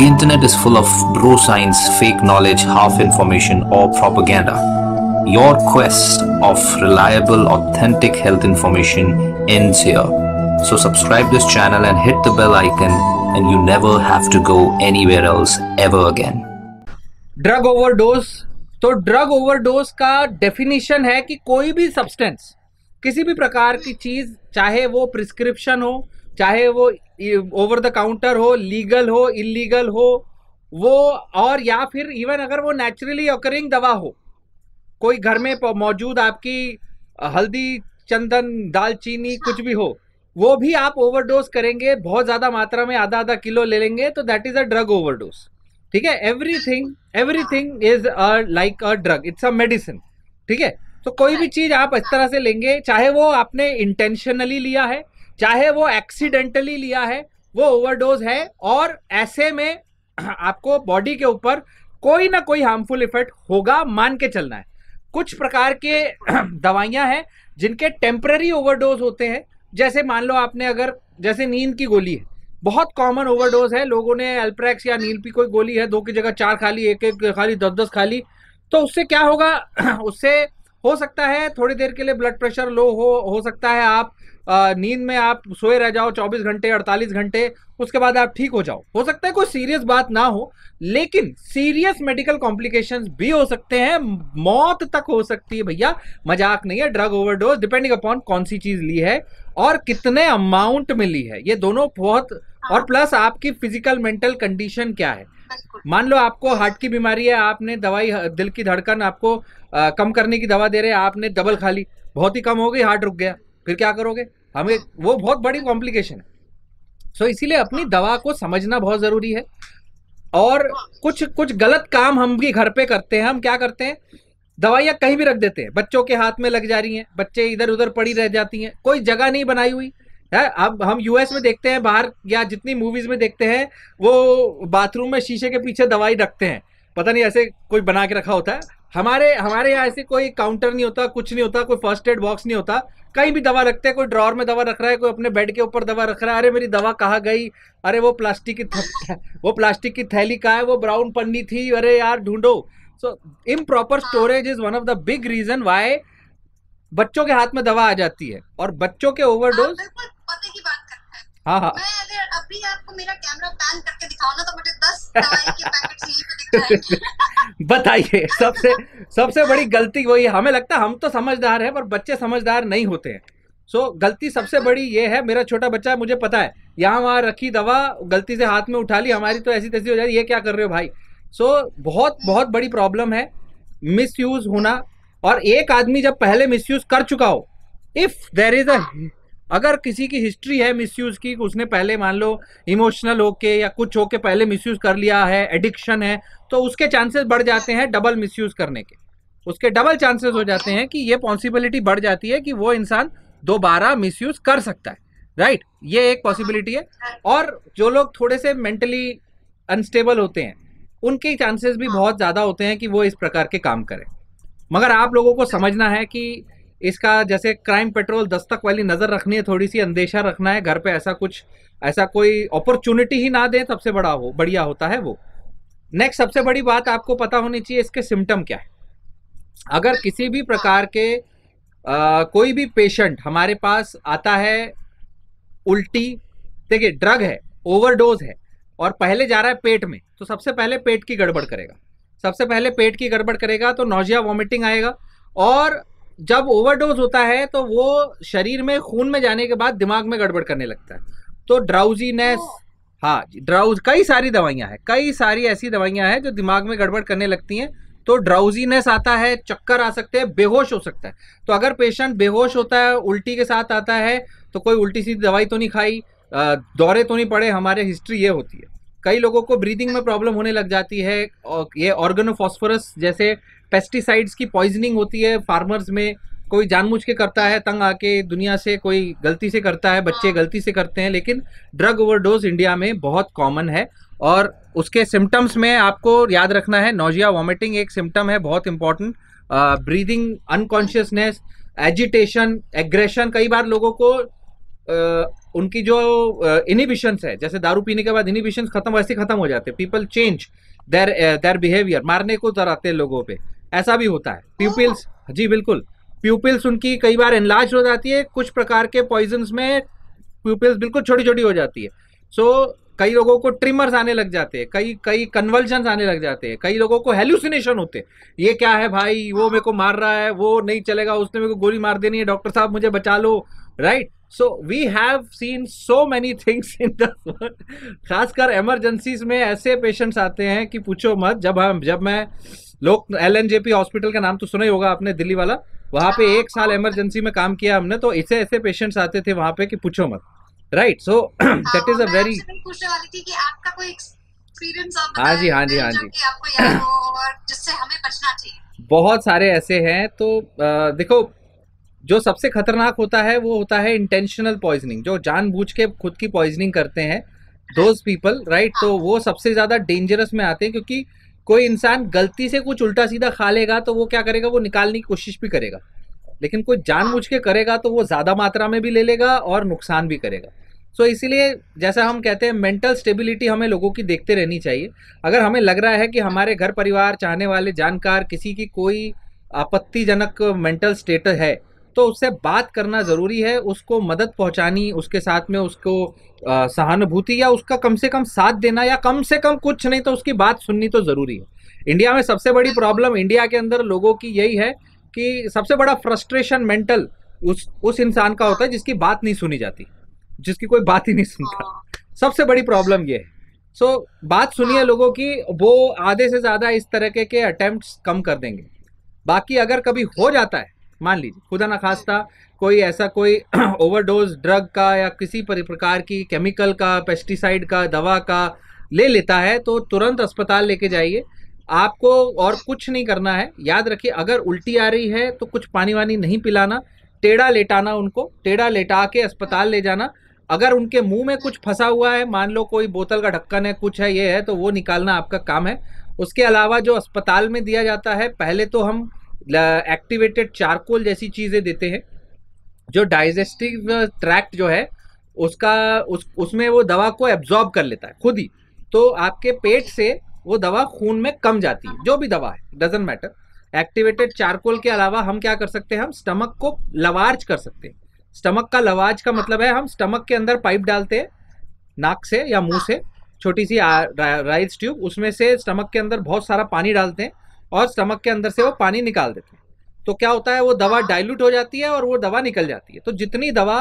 The internet is full of bro science, fake knowledge, half information or propaganda. Your quest of reliable, authentic health information ends here. So subscribe this channel and hit the bell icon and you never have to go anywhere else ever again. Drug overdose. So drug overdose का definition है कि कोई भी substance किसी भी प्रकार की चीज़ चाहे वो प्रिस्क्रिप्शन हो चाहे वो ओवर द काउंटर हो लीगल हो इलीगल हो वो और या फिर इवन अगर वो नेचुरली ऑकरिंग दवा हो कोई घर में मौजूद आपकी हल्दी चंदन दालचीनी कुछ भी हो वो भी आप ओवरडोज करेंगे बहुत ज्यादा मात्रा में आधा आधा किलो ले लेंगे तो that is a drug overdose ठीक है everything everything is a like a drug it's a medicine ठीक है तो कोई भी चीज आप इस तरह से लेंगे चाहे वो आपने इंटेंशनली लिया है चाहे वो एक्सीडेंटली लिया है वो ओवरडोज है और ऐसे में आपको बॉडी के ऊपर कोई ना कोई हार्मफुल इफेक्ट होगा मान के चलना है कुछ प्रकार के दवाइयां हैं जिनके टेम्पररी ओवरडोज होते हैं जैसे मान लो आपने अगर जैसे नींद की गोली है बहुत कॉमन ओवरडोज है लोगों ने अल्प्रेक्स या नील की कोई गोली है दो की जगह चार खाली एक एक खाली दस दस खाली तो उससे क्या होगा उससे हो सकता है थोड़ी देर के लिए ब्लड प्रेशर लो हो हो सकता है आप नींद में आप सोए रह जाओ 24 घंटे 48 घंटे उसके बाद आप ठीक हो जाओ हो सकता है कोई सीरियस बात ना हो लेकिन सीरियस मेडिकल कॉम्प्लिकेशंस भी हो सकते हैं मौत तक हो सकती है भैया मजाक नहीं है ड्रग ओवरडोज डिपेंडिंग अपॉन कौन सी चीज ली है और कितने अमाउंट में ली है ये दोनों बहुत हाँ। और प्लस आपकी फिजिकल मेंटल कंडीशन क्या है मान लो आपको हार्ट की बीमारी है आपने दवाई दिल की धड़कन आपको आ, कम करने की दवा दे रहे हैं आपने डबल खा ली बहुत ही कम हो गई हार्ट रुक गया फिर क्या करोगे हमें वो बहुत बड़ी कॉम्प्लिकेशन है सो इसीलिए अपनी दवा को समझना बहुत ज़रूरी है और कुछ कुछ गलत काम हम भी घर पे करते हैं हम क्या करते हैं दवाइयाँ कहीं भी रख देते हैं बच्चों के हाथ में लग जा रही हैं बच्चे इधर उधर पड़ी रह जाती हैं कोई जगह नहीं बनाई हुई है अब हम यूएस में देखते हैं बाहर या जितनी मूवीज में देखते हैं वो बाथरूम में शीशे के पीछे दवाई रखते हैं पता नहीं ऐसे कोई बना के रखा होता है हमारे हमारे यहाँ ऐसे कोई काउंटर नहीं होता कुछ नहीं होता कोई फर्स्ट एड बॉक्स नहीं होता कहीं भी दवा रखते हैं कोई ड्रॉर में दवा रख रहा है कोई अपने बेड के ऊपर दवा रख रहा है अरे मेरी दवा कहाँ गई अरे वो प्लास्टिक की वो प्लास्टिक की थैली कहाँ है वो ब्राउन पन्नी थी अरे यार ढूंढो so improper storage is one of the big reason why बच्चों के हाथ में दवा आ जाती है और बच्चों के ओवरडोज हाँ, हाँ हाँ भी आपको मेरा कैमरा पैन करके दिखाओ ना तो मुझे दस तो बताइए सबसे सबसे बड़ी गलती वही है हमें लगता है हम तो समझदार हैं पर बच्चे समझदार नहीं होते हैं सो so, गलती सबसे बड़ी ये है मेरा छोटा बच्चा मुझे पता है यहाँ वहाँ रखी दवा गलती से हाथ में उठा ली हमारी तो ऐसी तैसी हो जा रही ये क्या कर रहे हो भाई सो so, बहुत बहुत बड़ी प्रॉब्लम है मिस होना और एक आदमी जब पहले मिस कर चुका हो इफ देर इज अ अगर किसी की हिस्ट्री है मिसयूज की उसने पहले मान लो इमोशनल होके या कुछ होके पहले मिसयूज कर लिया है एडिक्शन है तो उसके चांसेस बढ़ जाते हैं डबल मिसयूज करने के उसके डबल चांसेस हो जाते हैं कि ये पॉसिबिलिटी बढ़ जाती है कि वो इंसान दोबारा मिसयूज कर सकता है राइट ये एक पॉसिबिलिटी है और जो लोग थोड़े से मेंटली अनस्टेबल होते हैं उनके चांसेस भी बहुत ज़्यादा होते हैं कि वो इस प्रकार के काम करें मगर आप लोगों को समझना है कि इसका जैसे क्राइम पेट्रोल दस्तक वाली नज़र रखनी है थोड़ी सी अंदेशा रखना है घर पे ऐसा कुछ ऐसा कोई अपॉर्चुनिटी ही ना दें सबसे बड़ा हो बढ़िया होता है वो नेक्स्ट सबसे बड़ी बात आपको पता होनी चाहिए इसके सिम्टम क्या है अगर किसी भी प्रकार के आ, कोई भी पेशेंट हमारे पास आता है उल्टी देखिए ड्रग है ओवरडोज है और पहले जा रहा है पेट में तो सबसे पहले पेट की गड़बड़ करेगा सबसे पहले पेट की गड़बड़ करेगा तो नोजिया वॉमिटिंग आएगा और जब ओवरडोज होता है तो वो शरीर में खून में जाने के बाद दिमाग में गड़बड़ करने लगता है तो ड्राउजीनेस हाँ ड्राउज कई सारी दवाइयाँ हैं कई सारी ऐसी दवाइयाँ हैं जो दिमाग में गड़बड़ करने लगती हैं तो ड्राउजीनेस आता है चक्कर आ सकते हैं बेहोश हो सकता है तो अगर पेशेंट बेहोश होता है उल्टी के साथ आता है तो कोई उल्टी सीधी दवाई तो नहीं खाई दौरे तो नहीं पड़े हमारे हिस्ट्री ये होती है कई लोगों को ब्रीदिंग में प्रॉब्लम होने लग जाती है और ये ऑर्गेनोफॉस्फोरस जैसे पेस्टिसाइड्स की पॉइजनिंग होती है फार्मर्स में कोई जानबूझ के करता है तंग आके दुनिया से कोई गलती से करता है बच्चे हाँ। गलती से करते हैं लेकिन ड्रग ओवरडोज इंडिया में बहुत कॉमन है और उसके सिम्टम्स में आपको याद रखना है नोजिया वॉमिटिंग एक सिम्टम है बहुत important breathing unconsciousness agitation aggression कई बार लोगों को उनकी जो इनिबिशन है जैसे दारू पीने के बाद इनिबिशन खत्म वैसे खत्म हो जाते people change their their behaviour मारने को डराते हैं लोगों पे ऐसा भी होता है प्यूपिल्स जी बिल्कुल प्यूपिल्स उनकी कई बार एनलाज हो जाती है कुछ प्रकार के पॉइजन में प्यूपिल्स बिल्कुल छोटी छोटी हो जाती है सो so, कई लोगों को ट्रिमर्स आने लग जाते हैं कई कई कन्वर्जन आने लग जाते हैं कई लोगों को हेल्यूसिनेशन होते हैं ये क्या है भाई वो मेरे को मार रहा है वो नहीं चलेगा उसने मेरे को गोली मार देनी है डॉक्टर साहब मुझे बचा लो right so we have seen so many things in the खासकर एमरजेंसीज में ऐसे पेशेंट्स आते हैं कि पूछो मत जब हम जब मैं लोग L N J P hospital का नाम तो सुना ही होगा आपने दिल्ली वाला वहाँ पे एक साल इमरजेंसी में काम किया हमने तो ऐसे ऐसे पेशेंट्स आते थे वहाँ पे कि पूछो मत right so that is a very हाँ जी हाँ जी हाँ जी बहुत सारे ऐसे हैं तो आ, देखो जो सबसे खतरनाक होता है वो होता है इंटेंशनल पॉइजनिंग जो जानबूझ के खुद की पॉइजनिंग करते हैं दोज पीपल राइट तो वो सबसे ज्यादा डेंजरस में आते हैं क्योंकि कोई इंसान गलती से कुछ उल्टा सीधा खा लेगा तो वो क्या करेगा वो निकालने की कोशिश भी करेगा लेकिन कोई जानबूझ के करेगा तो वो ज्यादा मात्रा में भी ले लेगा और नुकसान भी करेगा सो so, इसीलिए जैसा हम कहते हैं मेंटल स्टेबिलिटी हमें लोगों की देखते रहनी चाहिए अगर हमें लग रहा है कि हमारे घर परिवार चाहने वाले जानकार किसी की कोई आपत्तिजनक मेंटल स्टेटस है तो उससे बात करना ज़रूरी है उसको मदद पहुंचानी उसके साथ में उसको सहानुभूति या उसका कम से कम साथ देना या कम से कम कुछ नहीं तो उसकी बात सुननी तो ज़रूरी है इंडिया में सबसे बड़ी प्रॉब्लम इंडिया के अंदर लोगों की यही है कि सबसे बड़ा फ्रस्ट्रेशन मेंटल उस उस इंसान का होता है जिसकी बात नहीं सुनी जाती जिसकी कोई बात ही नहीं सुनता हाँ। सबसे बड़ी प्रॉब्लम ये है सो so, बात सुनिए हाँ। लोगों की वो आधे से ज़्यादा इस तरह के अटेम्प्ट कम कर देंगे बाकी अगर कभी हो जाता है मान लीजिए खुदा ना खास्ता कोई ऐसा कोई ओवरडोज ड्रग का या किसी प्रकार की केमिकल का पेस्टिसाइड का दवा का ले लेता है तो तुरंत अस्पताल लेके जाइए आपको और कुछ नहीं करना है याद रखिए अगर उल्टी आ रही है तो कुछ पानी वानी नहीं पिलाना टेढ़ा लेटाना उनको टेढ़ा लेटा के अस्पताल ले जाना अगर उनके मुंह में कुछ फंसा हुआ है मान लो कोई बोतल का ढक्कन है कुछ है ये है तो वो निकालना आपका काम है उसके अलावा जो अस्पताल में दिया जाता है पहले तो हम एक्टिवेटेड चारकोल जैसी चीज़ें देते हैं जो डाइजेस्टिव ट्रैक्ट जो है उसका उस उसमें वो दवा को एब्जॉर्ब कर लेता है खुद ही तो आपके पेट से वो दवा खून में कम जाती है जो भी दवा है डजेंट मैटर एक्टिवेटेड चारकोल के अलावा हम क्या कर सकते हैं हम स्टमक को लवार्ज कर सकते हैं स्टमक का लवाज का मतलब है हम स्टमक के अंदर पाइप डालते हैं नाक से या मुंह से छोटी सी राइस ट्यूब उसमें से स्टमक के अंदर बहुत सारा पानी डालते हैं और स्टमक के अंदर से वो पानी निकाल देते हैं तो क्या होता है वो दवा डाइल्यूट हाँ। हो जाती है और वो दवा निकल जाती है तो जितनी दवा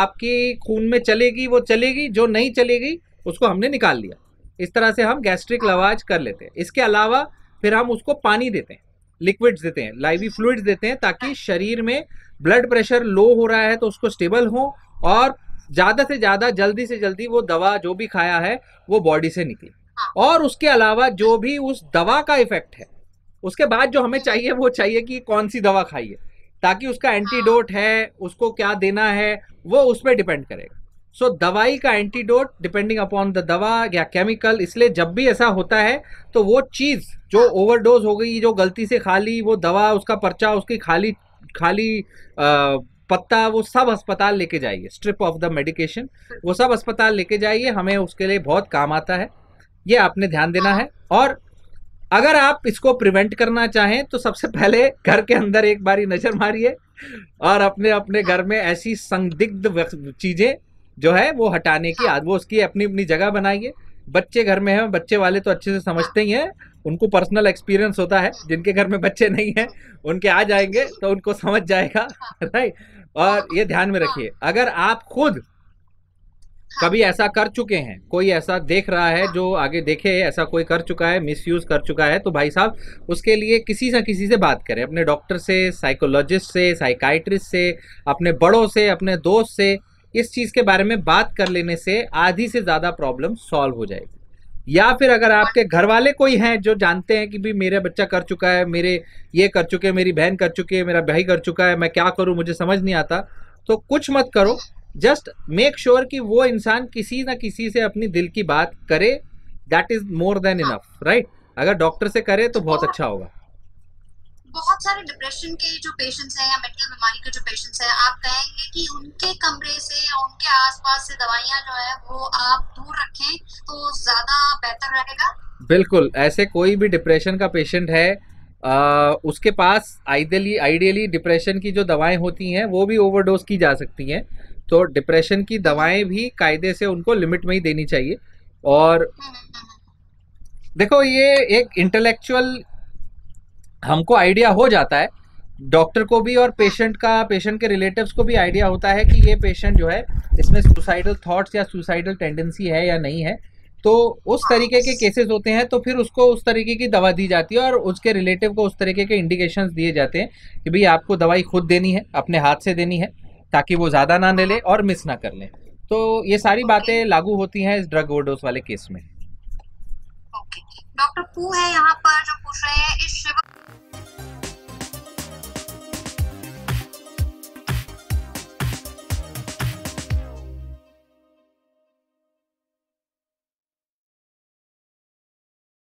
आपकी खून में चलेगी वो चलेगी जो नहीं चलेगी उसको हमने निकाल लिया इस तरह से हम गैस्ट्रिक हाँ। लवाज कर लेते हैं इसके अलावा फिर हम उसको पानी देते हैं लिक्विड्स देते हैं लाइवी फ्लूड्स देते हैं ताकि हाँ। शरीर में ब्लड प्रेशर लो हो रहा है तो उसको स्टेबल हो और ज़्यादा से ज़्यादा जल्दी से जल्दी वो दवा जो भी खाया है वो बॉडी से निकले और उसके अलावा जो भी उस दवा का इफेक्ट है उसके बाद जो हमें चाहिए वो चाहिए कि कौन सी दवा खाइए ताकि उसका एंटीडोट है उसको क्या देना है वो उस पर डिपेंड करेगा सो so, दवाई का एंटीडोट डिपेंडिंग अपॉन द दवा या केमिकल इसलिए जब भी ऐसा होता है तो वो चीज़ जो ओवरडोज हो गई जो गलती से खाली वो दवा उसका पर्चा उसकी खाली खाली आ, पत्ता वो सब अस्पताल लेके जाइए स्ट्रिप ऑफ द मेडिकेशन वो सब अस्पताल लेके जाइए हमें उसके लिए बहुत काम आता है ये आपने ध्यान देना है और अगर आप इसको प्रिवेंट करना चाहें तो सबसे पहले घर के अंदर एक बारी नजर मारिए और अपने अपने घर में ऐसी संदिग्ध चीजें जो है वो हटाने की आज वो उसकी अपनी अपनी जगह बनाइए बच्चे घर में हैं बच्चे वाले तो अच्छे से समझते ही हैं उनको पर्सनल एक्सपीरियंस होता है जिनके घर में बच्चे नहीं हैं उनके आ जाएंगे तो उनको समझ जाएगा राइट और ये ध्यान में रखिए अगर आप खुद कभी ऐसा कर चुके हैं कोई ऐसा देख रहा है जो आगे देखे ऐसा कोई कर चुका है मिस यूज कर चुका है तो भाई साहब उसके लिए किसी से किसी से बात करें अपने डॉक्टर से साइकोलॉजिस्ट से साइकाइट्रिस्ट से अपने बड़ों से अपने दोस्त से इस चीज़ के बारे में बात कर लेने से आधी से ज़्यादा प्रॉब्लम सॉल्व हो जाएगी या फिर अगर आपके घर वाले कोई हैं जो जानते हैं कि भी मेरा बच्चा कर चुका है मेरे ये कर चुके हैं मेरी बहन कर चुकी है मेरा भाई कर चुका है मैं क्या करूं मुझे समझ नहीं आता तो कुछ मत करो जस्ट मेक श्योर कि वो इंसान किसी ना किसी से अपनी दिल की बात करे that is more than enough right अगर डॉक्टर से करे तो बहुत अच्छा होगा बहुत सारे डिप्रेशन के जो पेशेंट्स हैं या मेंटल बीमारी के जो पेशेंट्स हैं आप कहेंगे कि उनके कमरे से या उनके आसपास से दवाइयाँ जो है वो आप दूर रखें तो ज्यादा बेहतर रहेगा बिल्कुल ऐसे कोई भी डिप्रेशन का पेशेंट है आ, उसके पास आइडियली आइडियली डिप्रेशन की जो दवाएं होती हैं वो भी ओवरडोज की जा सकती हैं तो डिप्रेशन की दवाएं भी कायदे से उनको लिमिट में ही देनी चाहिए और देखो ये एक इंटेलेक्चुअल हमको आइडिया हो जाता है डॉक्टर को भी और पेशेंट का पेशेंट के रिलेटिव्स को भी आइडिया होता है कि ये पेशेंट जो है इसमें सुसाइडल थॉट्स या सुसाइडल टेंडेंसी है या नहीं है तो उस तरीके के केसेस होते हैं तो फिर उसको उस तरीके की दवा दी जाती है और उसके रिलेटिव को उस तरीके के इंडिकेशंस दिए जाते हैं कि भाई आपको दवाई खुद देनी है अपने हाथ से देनी है ताकि वो ज़्यादा ना ले ले और मिस ना कर लें तो ये सारी बातें लागू होती हैं इस ड्रग ओवरडोज वाले केस में डॉक्टर पू है यहाँ पर जो पूछ रहे हैं इस